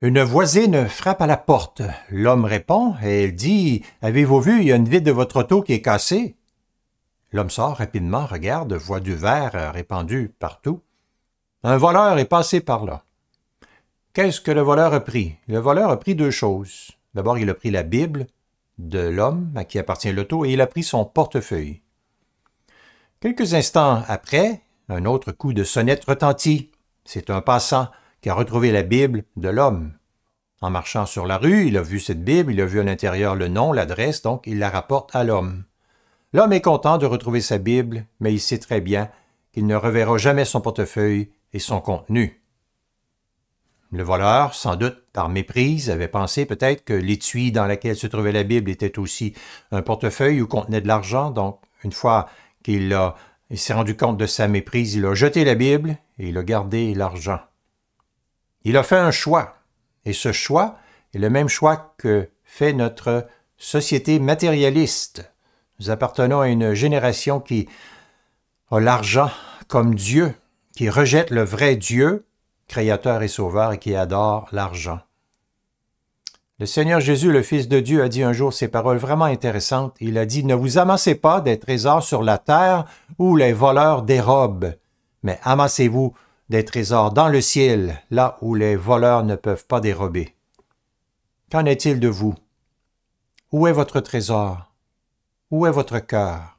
Une voisine frappe à la porte. L'homme répond et elle dit Avez-vous vu, il y a une vitre de votre auto qui est cassée L'homme sort rapidement, regarde, voit du verre euh, répandu partout. Un voleur est passé par là. Qu'est-ce que le voleur a pris Le voleur a pris deux choses. D'abord, il a pris la Bible de l'homme à qui appartient l'auto et il a pris son portefeuille. Quelques instants après, un autre coup de sonnette retentit. C'est un passant qui a retrouvé la Bible de l'homme. En marchant sur la rue, il a vu cette Bible, il a vu à l'intérieur le nom, l'adresse, donc il la rapporte à l'homme. L'homme est content de retrouver sa Bible, mais il sait très bien qu'il ne reverra jamais son portefeuille et son contenu. Le voleur, sans doute par méprise, avait pensé peut-être que l'étui dans lequel se trouvait la Bible était aussi un portefeuille où contenait de l'argent, donc une fois qu'il s'est rendu compte de sa méprise, il a jeté la Bible et il a gardé l'argent. Il a fait un choix, et ce choix est le même choix que fait notre société matérialiste. Nous appartenons à une génération qui a l'argent comme Dieu, qui rejette le vrai Dieu, créateur et sauveur, et qui adore l'argent. Le Seigneur Jésus, le Fils de Dieu, a dit un jour ces paroles vraiment intéressantes. Il a dit, Ne vous amassez pas des trésors sur la terre où les voleurs dérobent, mais amassez-vous des trésors dans le ciel, là où les voleurs ne peuvent pas dérober. Qu'en est-il de vous Où est votre trésor Où est votre cœur